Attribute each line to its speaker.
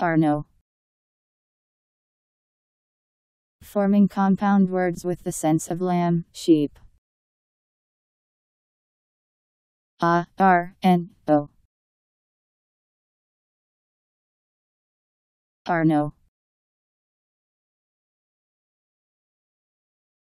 Speaker 1: Arno. Forming compound words with the sense of lamb, sheep. A, R, N, O.
Speaker 2: Arno.